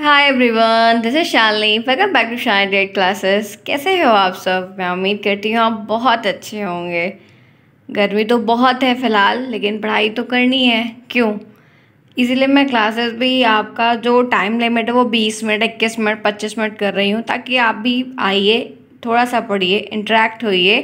hi everyone this is Shalini welcome back to Shine Date classes कैसे हो आप सब मैं उम्मीद करती हूँ आप बहुत अच्छे होंगे गर्मी तो बहुत है फ़िलहाल लेकिन पढ़ाई तो करनी है क्यों इसीलिए मैं क्लासेस भी आपका जो टाइम लिमिट है वो बीस मिनट इक्कीस मिनट पच्चीस मिनट कर रही हूँ ताकि आप भी आइए थोड़ा सा पढ़िए इंट्रैक्ट होइए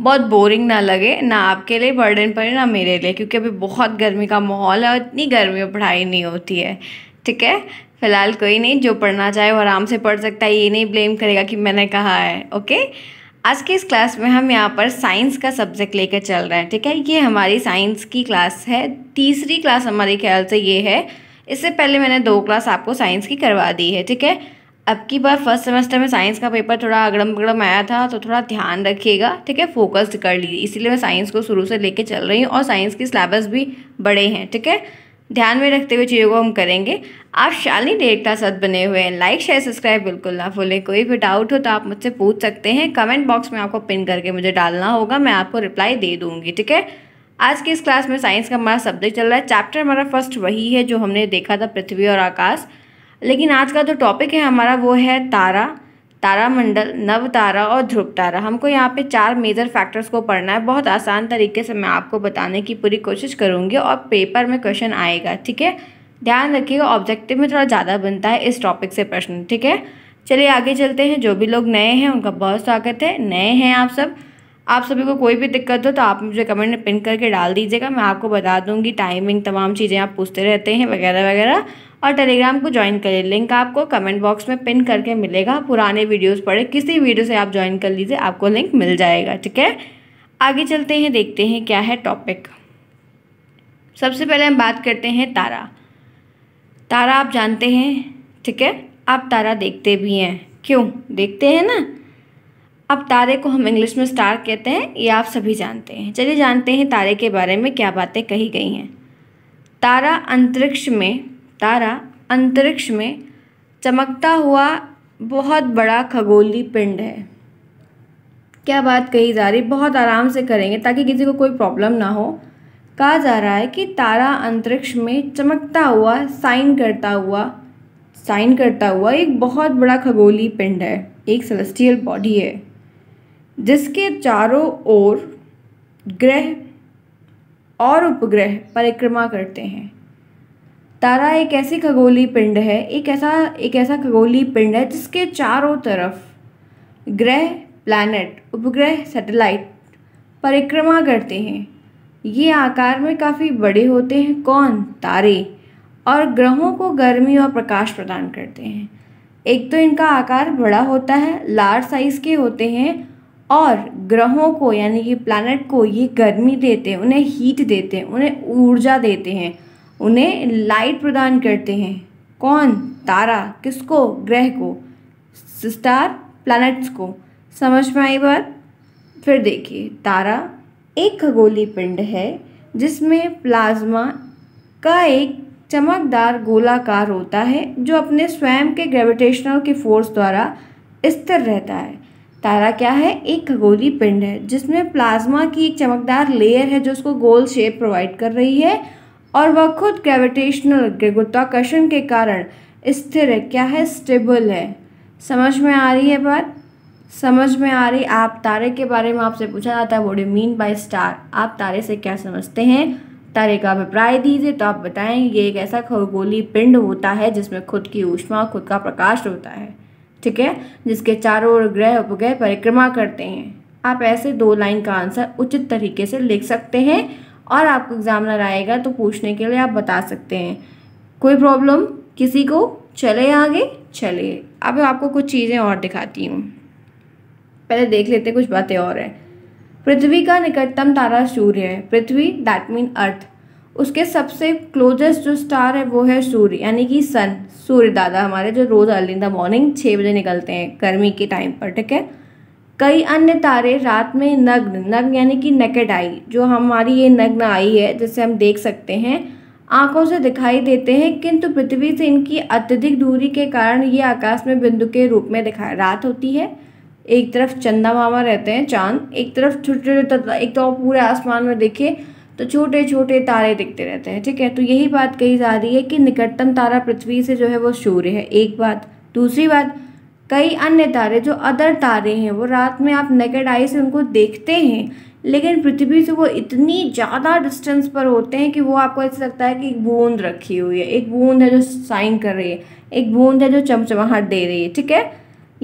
बहुत बोरिंग ना लगे ना आपके लिए बर्डन पड़े ना मेरे लिए क्योंकि अभी बहुत गर्मी का माहौल है और इतनी गर्मी में पढ़ाई नहीं होती है ठीक है फ़िलहाल कोई नहीं जो पढ़ना चाहे वो आराम से पढ़ सकता है ये नहीं ब्लेम करेगा कि मैंने कहा है ओके आज के इस क्लास में हम यहाँ पर साइंस का सब्जेक्ट लेकर चल रहे हैं ठीक है ये हमारी साइंस की क्लास है तीसरी क्लास हमारे ख्याल से ये है इससे पहले मैंने दो क्लास आपको साइंस की करवा दी है ठीक है अब की बार फर्स्ट सेमेस्टर में साइंस का पेपर थोड़ा अगड़म बगड़म आया था तो थोड़ा ध्यान रखिएगा ठीक है फोकस्ड कर लीजिए इसीलिए मैं साइंस को शुरू से लेके चल रही हूँ और साइंस के सिलेबस भी बड़े हैं ठीक है ध्यान में रखते हुए चीज़ों को हम करेंगे आप शालिनी डेटा साथ बने हुए हैं लाइक शेयर सब्सक्राइब बिल्कुल ना भूलें कोई भी डाउट हो तो आप मुझसे पूछ सकते हैं कमेंट बॉक्स में आपको पिन करके मुझे डालना होगा मैं आपको रिप्लाई दे दूँगी ठीक है आज की इस क्लास में साइंस का हमारा सब्जेक्ट चल रहा है चैप्टर हमारा फर्स्ट वही है जो हमने देखा था पृथ्वी और आकाश लेकिन आज का जो तो टॉपिक है हमारा वो है तारा तारामंडल नवतारा और ध्रुव तारा हमको यहाँ पे चार मेजर फैक्टर्स को पढ़ना है बहुत आसान तरीके से मैं आपको बताने की पूरी कोशिश करूँगी और पेपर में क्वेश्चन आएगा ठीक है ध्यान रखिएगा ऑब्जेक्टिव में थोड़ा ज़्यादा बनता है इस टॉपिक से प्रश्न ठीक है चलिए आगे चलते हैं जो भी लोग नए हैं उनका बहुत स्वागत है नए हैं आप सब आप सभी को कोई भी दिक्कत हो तो आप मुझे कमेंट में पिन करके डाल दीजिएगा मैं आपको बता दूंगी टाइमिंग तमाम चीज़ें आप पूछते रहते हैं वगैरह वगैरह और टेलीग्राम को ज्वाइन करिए लिंक आपको कमेंट बॉक्स में पिन करके मिलेगा पुराने वीडियोस पढ़े किसी वीडियो से आप ज्वाइन कर लीजिए आपको लिंक मिल जाएगा ठीक है आगे चलते हैं देखते हैं क्या है टॉपिक सबसे पहले हम बात करते हैं तारा तारा आप जानते हैं ठीक है आप तारा देखते भी हैं क्यों देखते हैं ना अब तारे को हम इंग्लिश में स्टार कहते हैं ये आप सभी जानते हैं चलिए जानते हैं तारे के बारे में क्या बातें कही गई हैं तारा अंतरिक्ष में तारा अंतरिक्ष में चमकता हुआ बहुत बड़ा खगोली पिंड है क्या बात कही जा रही बहुत आराम से करेंगे ताकि किसी को कोई प्रॉब्लम ना हो कहा जा रहा है कि तारा अंतरिक्ष में चमकता हुआ साइन करता हुआ साइन करता हुआ एक बहुत बड़ा खगोली पिंड है एक सेलेस्टियल बॉडी है जिसके चारों ओर ग्रह और उपग्रह परिक्रमा करते हैं तारा एक ऐसी खगोली पिंड है एक ऐसा एक ऐसा खगोली पिंड है जिसके चारों तरफ ग्रह प्लैनेट उपग्रह सैटेलाइट परिक्रमा करते हैं ये आकार में काफ़ी बड़े होते हैं कौन तारे और ग्रहों को गर्मी और प्रकाश प्रदान करते हैं एक तो इनका आकार बड़ा होता है लार्ज साइज़ के होते हैं और ग्रहों को यानी कि प्लानट को ये गर्मी देते हैं उन्हें हीट देते हैं उन्हें ऊर्जा देते हैं उन्हें लाइट प्रदान करते हैं कौन तारा किसको ग्रह को स्टार प्लैनेट्स को समझ में आई बात फिर देखिए तारा एक खगोली पिंड है जिसमें प्लाज्मा का एक चमकदार गोलाकार होता है जो अपने स्वयं के ग्रेविटेशनल के फोर्स द्वारा स्थिर रहता है तारा क्या है एक खगोली पिंड है जिसमें प्लाज्मा की एक चमकदार लेयर है जो उसको गोल शेप प्रोवाइड कर रही है और वह खुद ग्रेविटेशनल गुरुत्वाकर्षण के कारण स्थिर है क्या है स्टेबल है समझ में आ रही है बात समझ में आ रही आप तारे के बारे में आपसे पूछा जाता है डे मीन बाय स्टार आप तारे से क्या समझते हैं तारे का अभिप्राय दीजिए तो आप बताएं ये एक ऐसा खगोली पिंड होता है जिसमें खुद की ऊष्मा खुद का प्रकाश होता है ठीक है जिसके चारों ओर ग्रह उपग्रह परिक्रमा करते हैं आप ऐसे दो लाइन का आंसर उचित तरीके से लिख सकते हैं और आपको एग्जामिनर आएगा तो पूछने के लिए आप बता सकते हैं कोई प्रॉब्लम किसी को चले आगे चले अब आपको कुछ चीज़ें और दिखाती हूँ पहले देख लेते कुछ बातें और हैं पृथ्वी का निकटतम तारा सूर्य है पृथ्वी दैट मीन अर्थ उसके सबसे क्लोजेस्ट जो स्टार है वो है सूर्य यानी कि सन सूर्य दादा हमारे जो रोज़ अर्ली इन द मॉर्निंग छः बजे निकलते हैं गर्मी के टाइम पर ठीक है कई अन्य तारे रात में नग्न नग्न यानी कि नेकेड आई जो हमारी ये नग्न आई है जिसे हम देख सकते हैं आँखों से दिखाई देते हैं किंतु पृथ्वी से इनकी अत्यधिक दूरी के कारण ये आकाश में बिंदु के रूप में दिखा रात होती है एक तरफ चंदा मामा रहते हैं चांद एक तरफ छोटे छोटे एक तो पूरे आसमान में देखे तो छोटे छोटे तारे दिखते रहते हैं ठीक है तो यही बात कही जा रही है कि निकटतम तारा पृथ्वी से जो है वो सूर्य है एक बात दूसरी बात कई अन्य तारे जो अदर तारे हैं वो रात में आप नेकेड आई से उनको देखते हैं लेकिन पृथ्वी से वो इतनी ज़्यादा डिस्टेंस पर होते हैं कि वो आपको ऐसा लगता है कि एक बूंद रखी हुई है एक बूंद है जो साइन कर रही है एक बूंद है जो चमचमाहट दे रही है ठीक है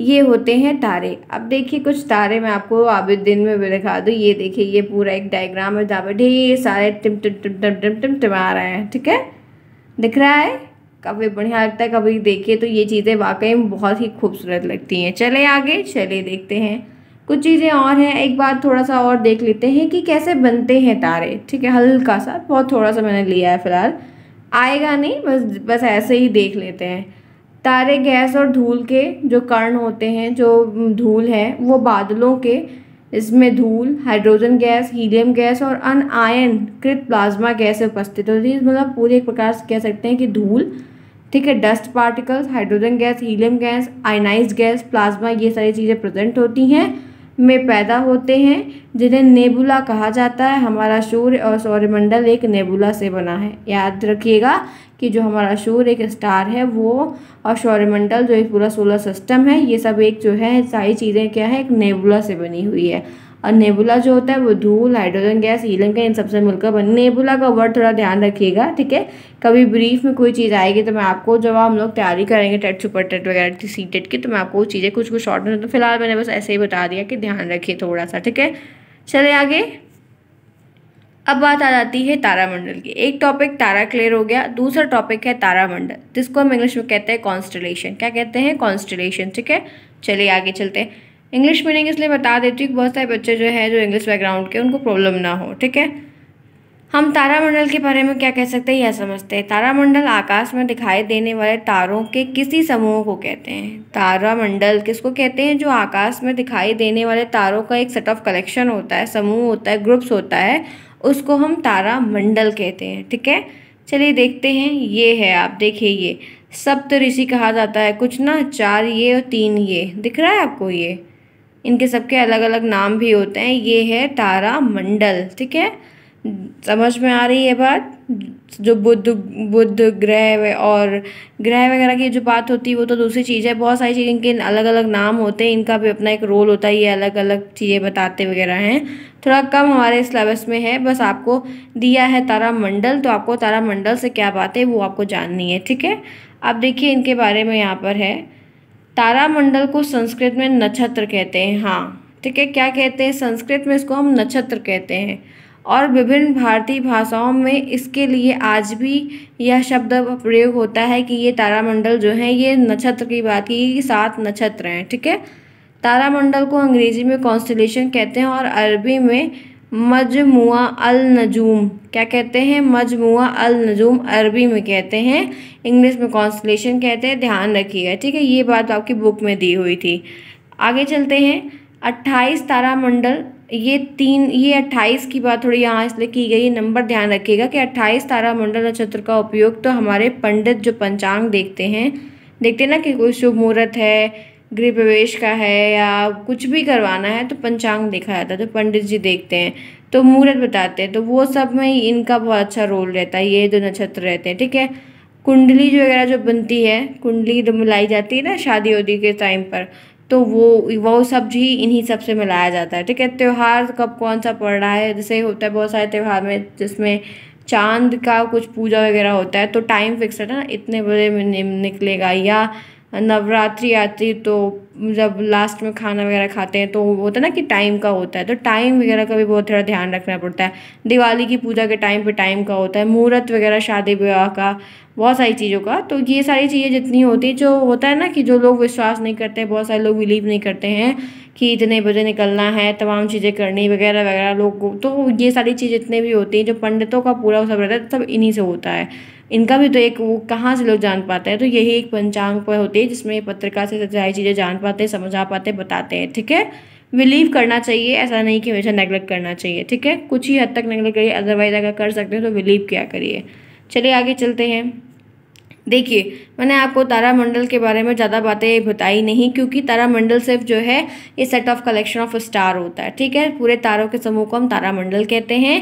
ये होते हैं तारे अब देखिए कुछ तारे मैं आपको दिन में भी दिखा दूँ ये देखिए ये पूरा एक डायग्राम है जहाँ पर ढेर सारे टिम टिम टिम टिम टिम टिम टिम आ रहे हैं ठीक है दिख रहा है कभी बढ़िया लगता है कभी देखिए तो ये चीज़ें वाकई में बहुत ही खूबसूरत लगती हैं चले आगे चले देखते हैं कुछ चीज़ें और हैं एक बार थोड़ा सा और देख लेते हैं कि कैसे बनते हैं तारे ठीक है हल्का सा बहुत थोड़ा सा मैंने लिया है फ़िलहाल आएगा नहीं बस बस ऐसे ही देख लेते हैं तारे गैस और धूल के जो कर्ण होते हैं जो धूल है वो बादलों के इसमें धूल हाइड्रोजन गैस हीलियम गैस और अन आयन कृत प्लाज्मा गैस उपस्थित होती है मतलब पूरे एक प्रकार से कह सकते हैं कि धूल ठीक है dust particles hydrogen gas helium gas ionize gas plasma ये सारी चीज़ें प्रेजेंट होती हैं में पैदा होते हैं जिन्हें नेबुला कहा जाता है हमारा सूर्य और सौरमंडल एक नेबुला से बना है याद रखिएगा कि जो हमारा सूर्य एक स्टार है वो और सौरमंडल जो एक पूरा सोलर सिस्टम है ये सब एक जो है सारी चीज़ें क्या है एक नेबुला से बनी हुई है और नेबुला जो होता है वो धूल हाइड्रोजन गैस ईलन का इन सबसे मिलकर बन नेबुला का वर्ड थोड़ा ध्यान रखिएगा ठीक है कभी ब्रीफ में कोई चीज़ आएगी तो मैं आपको जब हम लोग तैयारी करेंगे टेट सुपर टेट वगैरह की सी टेट की तो मैं आपको वो चीज़ें कुछ कुछ शॉर्ट में तो फिलहाल मैंने बस ऐसे ही बता दिया कि ध्यान रखिए थोड़ा सा ठीक है चले आगे अब बात आ जाती है तारामंडल की एक टॉपिक तारा क्लियर हो गया दूसरा टॉपिक है तारामंडल जिसको हम इंग्लिश में कहते हैं कॉन्स्टलेशन क्या कहते हैं कॉन्स्टलेशन ठीक है चलिए आगे चलते हैं इंग्लिश मीनिंग इसलिए बता देती हूँ कि बहुत सारे बच्चे जो है जो इंग्लिश बैकग्राउंड के उनको प्रॉब्लम ना हो ठीक है हम तारामंडल के बारे में क्या कह सकते हैं यह समझते हैं तारामंडल आकाश में दिखाई देने वाले तारों के किसी समूह को कहते हैं तारामंडल किसको कहते हैं जो आकाश में दिखाई देने वाले तारों का एक सेट ऑफ कलेक्शन होता है समूह होता है ग्रुप्स होता है उसको हम तारा मंडल कहते हैं ठीक है चलिए देखते हैं ये है आप देखिए ये सप्त तो ऋषि कहा जाता है कुछ ना चार ये और तीन ये दिख रहा है आपको ये इनके सबके अलग अलग नाम भी होते हैं ये है तारा मंडल ठीक है समझ में आ रही है बात जो बुद्ध बुद्ध ग्रह और ग्रह वगैरह की जो बात होती है वो तो दूसरी चीज़ है बहुत सारी चीज़ें इनके अलग अलग नाम होते हैं इनका भी अपना एक रोल होता है ये अलग अलग चीज़ें बताते वगैरह हैं थोड़ा कम हमारे सिलेबस में है बस आपको दिया है तारामंडल तो आपको तारामंडल से क्या बात है वो आपको जाननी है ठीक है आप देखिए इनके बारे में यहाँ पर है तारामंडल को संस्कृत में नक्षत्र कहते हैं हाँ ठीक है क्या कहते हैं संस्कृत में इसको हम नक्षत्र कहते हैं और विभिन्न भारतीय भाषाओं में इसके लिए आज भी यह शब्द प्रयोग होता है कि ये तारामंडल जो है ये नक्षत्र की बात की कि सात नक्षत्र हैं ठीक है तारामंडल को अंग्रेजी में कॉन्स्टलेशन कहते हैं और अरबी में मजमुआ अल नजूम क्या कहते हैं मजमुआ अल नजूम अरबी में कहते हैं इंग्लिश में कॉन्स्टलेशन कहते हैं ध्यान रखिएगा ठीक है ये बात आपकी बुक में दी हुई थी आगे चलते हैं अट्ठाईस तारामंडल ये तीन ये अट्ठाईस की बात थोड़ी यहाँ इसलिए की गई है नंबर ध्यान रखिएगा कि अट्ठाईस तारामंडल नक्षत्र का उपयोग तो हमारे पंडित जो पंचांग देखते हैं देखते हैं ना कि कोई शुभ मुहूर्त है गृह प्रवेश का है या कुछ भी करवाना है तो पंचांग देखा जाता है तो पंडित जी देखते हैं तो मुहूर्त बताते हैं तो वो सब में इनका बहुत अच्छा रोल रहता है ये जो नक्षत्र रहते हैं ठीक है कुंडली जो वगैरह जो बनती है कुंडली जो तो मिलाई जाती है ना शादी उदी के टाइम पर तो वो वो सब्जी इन्हीं सब से मिलाया जाता है ठीक है त्यौहार कब कौन सा पड़ रहा है जैसे होता है बहुत सारे त्यौहार में जिसमें चांद का कुछ पूजा वगैरह होता है तो टाइम फिक्स है ना इतने बजे में निकलेगा या नवरात्रि आती तो जब लास्ट में खाना वगैरह खाते हैं तो होता है ना कि टाइम का होता है तो टाइम वगैरह का भी बहुत थोड़ा ध्यान रखना पड़ता है दिवाली की पूजा के टाइम पे टाइम का होता है मुहूर्त वगैरह शादी विवाह का बहुत सारी चीज़ों का तो ये सारी चीज़ें जितनी होती जो होता है ना कि जो लोग विश्वास नहीं करते बहुत सारे लोग बिलीव नहीं करते हैं कि इतने बजे निकलना है तमाम चीज़ें करनी वगैरह वगैरह लोग तो ये सारी चीज़ जितने भी होती हैं जो पंडितों का पूरा सब रहता है सब इन्हीं से होता है इनका भी तो एक वो कहाँ से लोग जान पाते हैं तो यही एक पंचांग पर होती है जिसमें पत्रकार से सारी चीज़ें जान पाते हैं समझा पाते बताते हैं ठीक है बिलीव करना चाहिए ऐसा नहीं कि हमेशा नेगलेक्ट करना चाहिए ठीक है कुछ ही हद तक नेगलेक्ट करिए अदरवाइज अगर कर सकते हो तो बिलीव क्या करिए चलिए आगे चलते हैं देखिए मैंने आपको तारामंडल के बारे में ज़्यादा बातें बताई नहीं क्योंकि तारामंडल सिर्फ जो है ये set of collection of star होता है ठीक है पूरे तारों के समूह को हम तारामंडल कहते हैं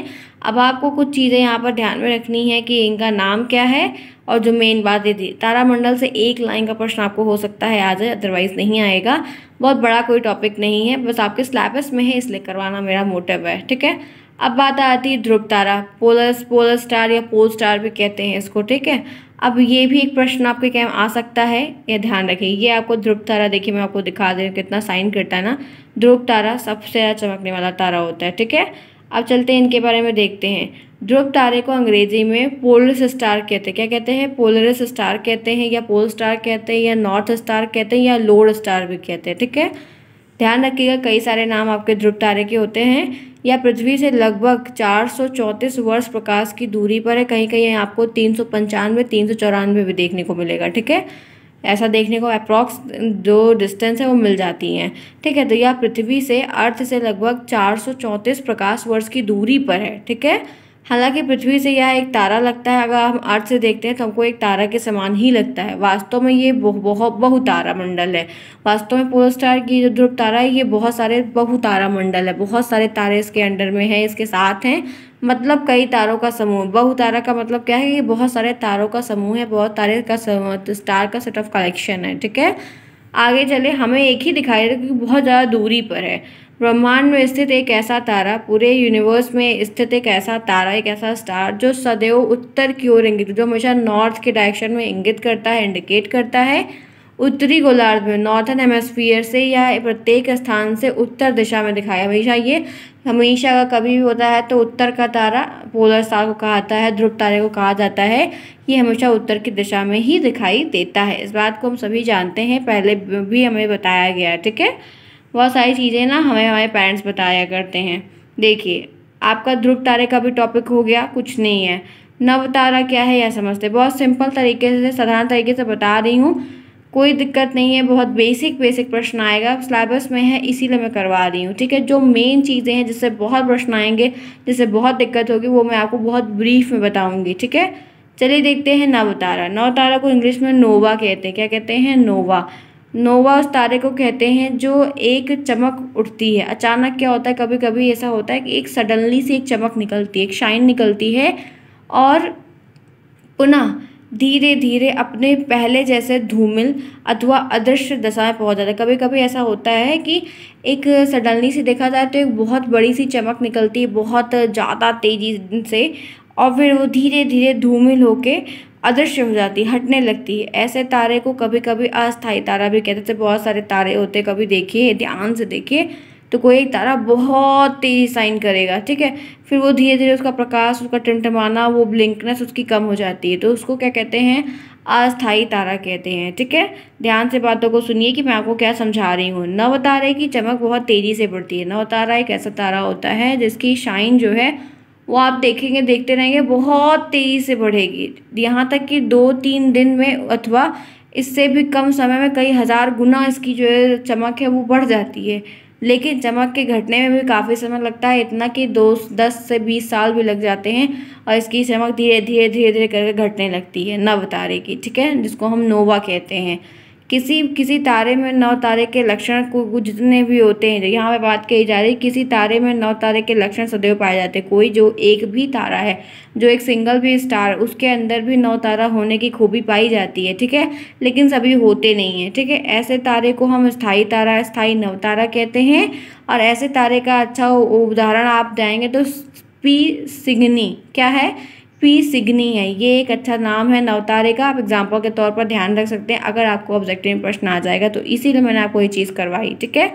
अब आपको कुछ चीज़ें यहाँ पर ध्यान में रखनी है कि इनका नाम क्या है और जो मेन बात ये थी तारामंडल से एक लाइन का प्रश्न आपको हो सकता है आज अदरवाइज़ नहीं आएगा बहुत बड़ा कोई टॉपिक नहीं है बस आपके स्लैबस में है इसलिए करवाना मेरा मोटिव है ठीक है अब बात आती है ध्रुव तारा पोलस पोलर स्टार या पोल स्टार भी कहते हैं इसको ठीक है अब ये भी एक प्रश्न आपके एग्जाम आ सकता है ये ध्यान रखें ये आपको ध्रुव तारा देखिए मैं आपको दिखा दे कितना साइन करता है ना ध्रुव तारा सबसे ज़्यादा चमकने वाला तारा होता है ठीक है अब चलते हैं इनके बारे में देखते हैं ध्रुव तारे को अंग्रेजी में पोलरस स्टार कहते हैं क्या कहते हैं पोलरस स्टार कहते हैं या पोल स्टार कहते हैं या नॉर्थ स्टार कहते हैं या लोड स्टार भी कहते हैं ठीक है ध्यान रखिएगा कई सारे नाम आपके ध्रुव तारे के होते हैं यह पृथ्वी से लगभग चार वर्ष प्रकाश की दूरी पर है कहीं कहीं आपको तीन सौ पंचानवे तीन सौ चौरानवे भी देखने को मिलेगा ठीक है ऐसा देखने को अप्रॉक्स जो डिस्टेंस है वो मिल जाती हैं ठीक है तो यह पृथ्वी से अर्थ से लगभग चार प्रकाश वर्ष की दूरी पर है ठीक है हालांकि पृथ्वी से यह एक तारा लगता है अगर हम अर्थ से देखते हैं तो हमको एक तारा के समान ही लगता है वास्तव में ये बहुत बहु तारा मंडल है वास्तव में पोल स्टार की जो ध्रुव तारा है ये बहुत सारे बहु तारा मंडल है बहुत सारे तारे इसके अंडर में हैं इसके साथ हैं मतलब कई तारों का समूह बहु तारा का मतलब क्या है कि बहुत सारे तारों का समूह है बहुत तारे का स्टार का सेट ऑफ कलेक्शन है ठीक है आगे चले हमें एक ही दिखाई दे क्योंकि बहुत ज़्यादा दूरी पर है ब्रह्मांड में स्थित एक ऐसा तारा पूरे यूनिवर्स में स्थित एक ऐसा तारा एक ऐसा स्टार जो सदैव उत्तर की ओर इंगित जो हमेशा नॉर्थ के डायरेक्शन में इंगित करता है इंडिकेट करता है उत्तरी गोलार्ध में नॉर्थन एमोस्फियर से या प्रत्येक स्थान से उत्तर दिशा में दिखाया हमेशा ये हमेशा का कभी भी होता है तो उत्तर का तारा पोलर स्टार को कहा जाता है ध्रुव तारे को कहा जाता है ये हमेशा उत्तर की दिशा में ही दिखाई देता है इस बात को हम सभी जानते हैं पहले भी हमें बताया गया है ठीक है वह सारी चीज़ें ना हमें हमारे पेरेंट्स बताया करते हैं देखिए आपका ध्रुव तारे का भी टॉपिक हो गया कुछ नहीं है नव तारा क्या है यह समझते बहुत सिंपल तरीके से साधारण तरीके से बता रही हूँ कोई दिक्कत नहीं है बहुत बेसिक बेसिक प्रश्न आएगा सिलेबस में है इसीलिए मैं करवा रही हूँ ठीक है जो मेन चीज़ें हैं जिससे बहुत प्रश्न आएंगे जिससे बहुत दिक्कत होगी वो मैं आपको बहुत ब्रीफ में बताऊँगी ठीक है चलिए देखते हैं नवतारा नवतारा को इंग्लिश में नोवा कहते हैं क्या कहते हैं नोवा नोवा उस तारे को कहते हैं जो एक चमक उठती है अचानक क्या होता है कभी कभी ऐसा होता है कि एक सडनली सी एक चमक निकलती है एक शाइन निकलती है और पुनः धीरे धीरे अपने पहले जैसे धूमिल अथवा अदृश्य दशा में पहुंच जाता है कभी कभी ऐसा होता है कि एक सडनली से देखा जाए तो एक बहुत बड़ी सी चमक निकलती है बहुत ज़्यादा तेज़ी से और फिर वो धीरे धीरे धूमिल होके अदृश्य हो जाती है हटने लगती है ऐसे तारे को कभी कभी अस्थायी तारा भी कहते थे बहुत सारे तारे होते कभी देखिए ध्यान से देखिए तो कोई एक तारा बहुत तेज साइन करेगा ठीक है फिर वो धीरे धीरे उसका प्रकाश उसका टिमटमाना वो ब्लिंकनेस उसकी कम हो जाती है तो उसको क्या कहते हैं अस्थाई तारा कहते हैं ठीक है ध्यान से बातों को सुनिए कि मैं आपको क्या समझा रही हूँ नव तारे की चमक बहुत तेज़ी से बढ़ती है नव तारा एक ऐसा तारा होता है जिसकी शाइन जो है वो आप देखेंगे देखते रहेंगे बहुत तेज़ी से बढ़ेगी यहाँ तक कि दो तीन दिन में अथवा इससे भी कम समय में कई हज़ार गुना इसकी जो है चमक है वो बढ़ जाती है लेकिन चमक के घटने में भी काफ़ी समय लगता है इतना कि दो दस से बीस साल भी लग जाते हैं और इसकी चमक धीरे धीरे धीरे धीरे करके घटने लगती है नव तारे की ठीक है जिसको हम नोवा कहते हैं किसी किसी तारे में नौ तारे के लक्षण को जितने भी होते हैं यहाँ पर बात कही जा रही है किसी तारे में नौ तारे के लक्षण सदैव पाए जाते हैं कोई जो एक भी तारा है जो एक सिंगल भी स्टार उसके अंदर भी नौ तारा होने की खूबी पाई जाती है ठीक है लेकिन सभी होते नहीं है ठीक है ऐसे तारे को हम स्थाई तारा नव नवतारा कहते हैं और ऐसे तारे का अच्छा उदाहरण आप जाएंगे तो पी सिग्नी क्या है पी सिग्नी है ये एक अच्छा नाम है नवतारे का आप एग्जाम्पल के तौर पर ध्यान रख सकते हैं अगर आपको ऑब्जेक्टिव में प्रश्न आ जाएगा तो इसीलिए मैंने आपको ये चीज़ करवाई ठीक है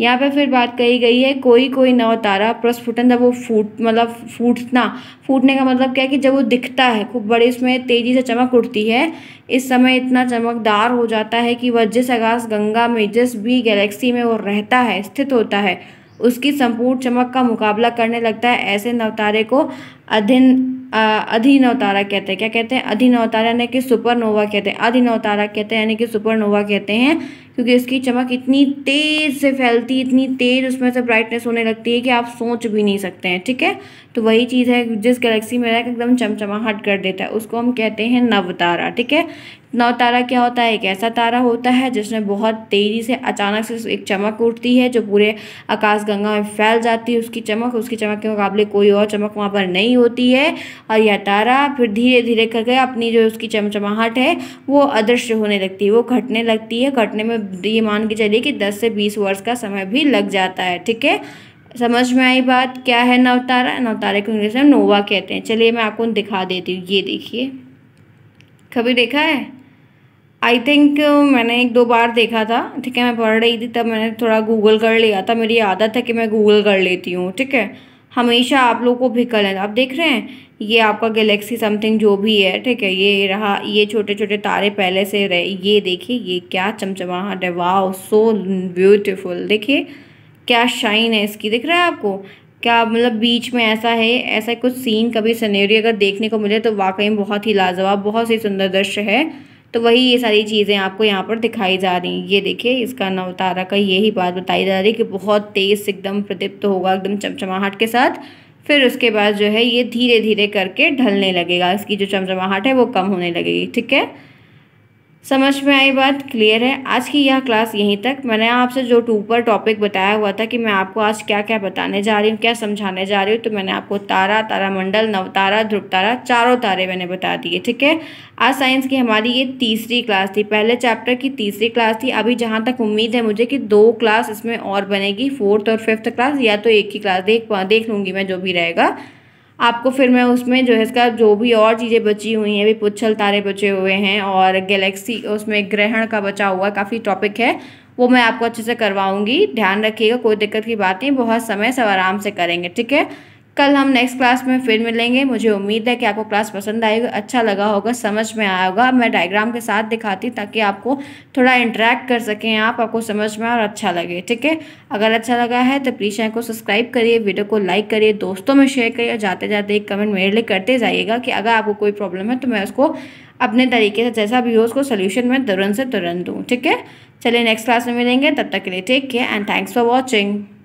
यहाँ पे फिर बात कही गई है कोई कोई नवतारा प्रस्फुटन जब वो फूट मतलब फूटना फूटने का मतलब क्या है कि जब वो दिखता है खूब बड़े उसमें तेज़ी से चमक उठती है इस समय इतना चमकदार हो जाता है कि वह जिस आकाश गंगा में जिस भी गैलेक्सी में वो रहता है स्थित होता है उसकी संपूर्ण चमक का मुकाबला करने लगता है ऐसे नवतारे को अधिन अवतारा कहते हैं क्या कहते हैं अधिनवतारा यानी कि सुपरनोवा कहते हैं अवतारा कहते हैं यानी कि सुपरनोवा कहते हैं क्योंकि इसकी चमक इतनी तेज़ से फैलती इतनी तेज़ उसमें से ब्राइटनेस होने लगती है कि आप सोच भी नहीं सकते हैं ठीक है तो वही चीज़ है जिस गैलेक्सी में रहकर एकदम चमचमाहट कर देता है उसको हम कहते हैं नवतारा ठीक है नवतारा क्या होता है एक ऐसा तारा होता है जिसमें बहुत तेज़ी से अचानक से एक चमक उठती है जो पूरे आकाश गंगा में फैल जाती है उसकी चमक उसकी चमक के मुकाबले कोई और चमक वहाँ पर नहीं होती है और यह तारा फिर धीरे धीरे करके अपनी जो उसकी चमचमाहट है वो अदृश्य होने लगती है वो घटने लगती है घटने में ये मान के चलिए कि दस से बीस वर्ष का समय भी लग जाता है ठीक है समझ में आई बात क्या है नवतारा नवतारे को इंग्लिश में नोवा कहते हैं चलिए मैं आपको दिखा देती हूँ ये देखिए कभी देखा है आई थिंक मैंने एक दो बार देखा था ठीक है मैं पढ़ रही थी तब मैंने थोड़ा गूगल कर लिया था मेरी आदत है कि मैं गूगल कर लेती हूँ ठीक है हमेशा आप लोग को भी कर लेना आप देख रहे हैं ये आपका गैलेक्सी समथिंग जो भी है ठीक है ये रहा ये छोटे छोटे तारे पहले से रहे ये देखिए ये क्या चमचमाहट है वाह सो ब्यूटिफुल देखिए क्या शाइन है इसकी दिख रहा है आपको क्या मतलब बीच में ऐसा है ऐसा कुछ सीन कभी सनेरी अगर देखने को मिले तो वाकई बहुत ही लाजवाब बहुत ही सुंदर दृश्य है तो वही ये सारी चीज़ें आपको यहाँ पर दिखाई जा रही हैं ये देखिए इसका नवतारा का यही बात बताई जा रही है कि बहुत तेज़ एकदम प्रदीप्त होगा एकदम चमचमाहट के साथ फिर उसके बाद जो है ये धीरे धीरे करके ढलने लगेगा इसकी जो चमचमाहट है वो कम होने लगेगी ठीक है समझ में आई बात क्लियर है आज की यह क्लास यहीं तक मैंने आपसे जो टू पर टॉपिक बताया हुआ था कि मैं आपको आज क्या क्या बताने जा रही हूँ क्या समझाने जा रही हूँ तो मैंने आपको तारा तारामंडल नवतारा ध्रुव तारा चारों तारे मैंने बता दिए ठीक है आज साइंस की हमारी ये तीसरी क्लास थी पहले चैप्टर की तीसरी क्लास थी अभी जहाँ तक उम्मीद है मुझे कि दो क्लास इसमें और बनेगी फोर्थ और फिफ्थ क्लास या तो एक ही क्लास देख देख लूँगी मैं जो भी रहेगा आपको फिर मैं उसमें जो है इसका जो भी और चीज़ें बची हुई हैं भी पुच्छल तारे बचे हुए हैं और गैलेक्सी उसमें ग्रहण का बचा हुआ काफ़ी टॉपिक है वो मैं आपको अच्छे से करवाऊँगी ध्यान रखिएगा कोई दिक्कत की बात नहीं बहुत समय सब आराम से करेंगे ठीक है कल हम नेक्स्ट क्लास में फिर मिलेंगे मुझे उम्मीद है कि आपको क्लास पसंद आएगी अच्छा लगा होगा समझ में आया होगा मैं डायग्राम के साथ दिखाती ताकि आपको थोड़ा इंटरेक्ट कर सकें आप आपको समझ में और अच्छा लगे ठीक है अगर अच्छा लगा है तो प्लीज़ चैनल को सब्सक्राइब करिए वीडियो को लाइक करिए दोस्तों में शेयर करिए और जाते जाते एक कमेंट मेरे लिए करते जाइएगा कि अगर आपको कोई प्रॉब्लम है तो मैं उसको अपने तरीके से जैसा भी हो उसको सोल्यूशन में तुरंत से तुरंत दूँ ठीक है चलिए नेक्स्ट क्लास में मिलेंगे तब तक के लिए take care and thanks for watching